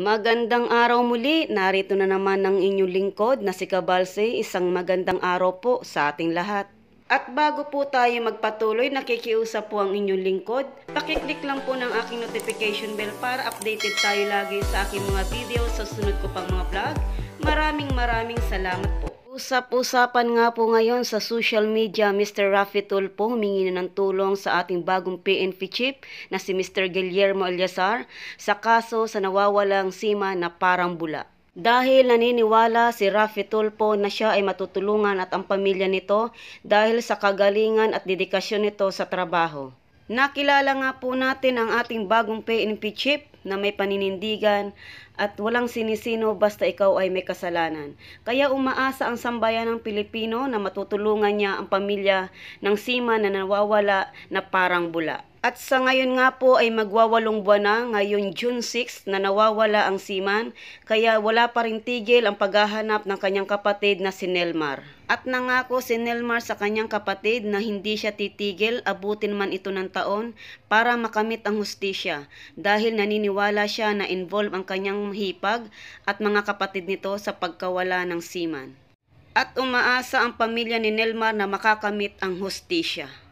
Magandang araw muli, narito na naman ang inyong lingkod na si Kabalse, isang magandang araw po sa ating lahat. At bago po tayo magpatuloy, nakikiusap po ang inyong lingkod, pakiclick lang po ng aking notification bell para updated tayo lagi sa aking mga video sa sunod ko pang mga vlog. Maraming maraming salamat po. Usap-usapan nga po ngayon sa social media, Mr. Rafi Tulpo humingi na ng tulong sa ating bagong PNP chief na si Mr. Guillermo Eliazar sa kaso sa nawawalang sima na parang bula. Dahil naniniwala si Rafi Tulpo na siya ay matutulungan at ang pamilya nito dahil sa kagalingan at dedikasyon nito sa trabaho. Nakilala nga po natin ang ating bagong PNP chief na may paninindigan at walang sinisino basta ikaw ay may kasalanan. Kaya umaasa ang sambayan ng Pilipino na matutulungan niya ang pamilya ng sima na nawawala na parang bula. At sa ngayon nga po ay magwawalong buwan na ngayon June 6 na nawawala ang seaman kaya wala pa rin tigil ang paghahanap ng kanyang kapatid na si Nelmar. At nangako si Nelmar sa kanyang kapatid na hindi siya titigil abutin man ito ng taon para makamit ang hustisya dahil naniniwala siya na involve ang kanyang hipag at mga kapatid nito sa pagkawala ng seaman. At umaasa ang pamilya ni Nelmar na makakamit ang hustisya.